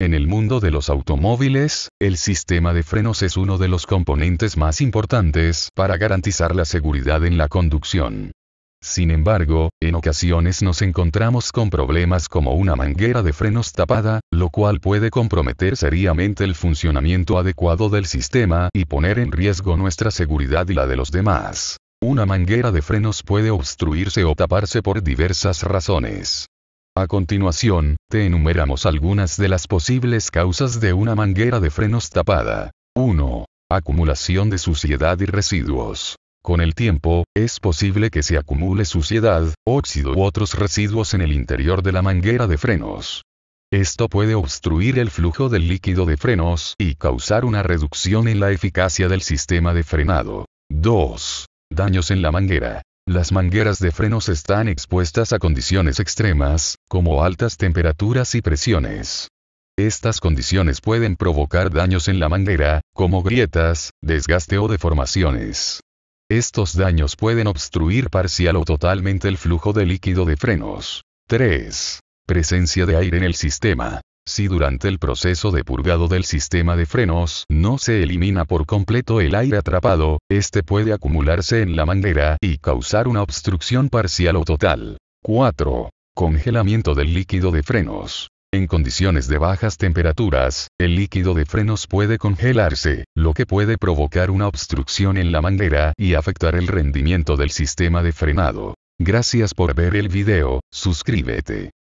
En el mundo de los automóviles, el sistema de frenos es uno de los componentes más importantes para garantizar la seguridad en la conducción. Sin embargo, en ocasiones nos encontramos con problemas como una manguera de frenos tapada, lo cual puede comprometer seriamente el funcionamiento adecuado del sistema y poner en riesgo nuestra seguridad y la de los demás. Una manguera de frenos puede obstruirse o taparse por diversas razones. A continuación, te enumeramos algunas de las posibles causas de una manguera de frenos tapada. 1. Acumulación de suciedad y residuos. Con el tiempo, es posible que se acumule suciedad, óxido u otros residuos en el interior de la manguera de frenos. Esto puede obstruir el flujo del líquido de frenos y causar una reducción en la eficacia del sistema de frenado. 2. Daños en la manguera. Las mangueras de frenos están expuestas a condiciones extremas, como altas temperaturas y presiones. Estas condiciones pueden provocar daños en la manguera, como grietas, desgaste o deformaciones. Estos daños pueden obstruir parcial o totalmente el flujo de líquido de frenos. 3. Presencia de aire en el sistema. Si durante el proceso de purgado del sistema de frenos no se elimina por completo el aire atrapado, este puede acumularse en la manguera y causar una obstrucción parcial o total. 4. Congelamiento del líquido de frenos. En condiciones de bajas temperaturas, el líquido de frenos puede congelarse, lo que puede provocar una obstrucción en la manguera y afectar el rendimiento del sistema de frenado. Gracias por ver el video, suscríbete.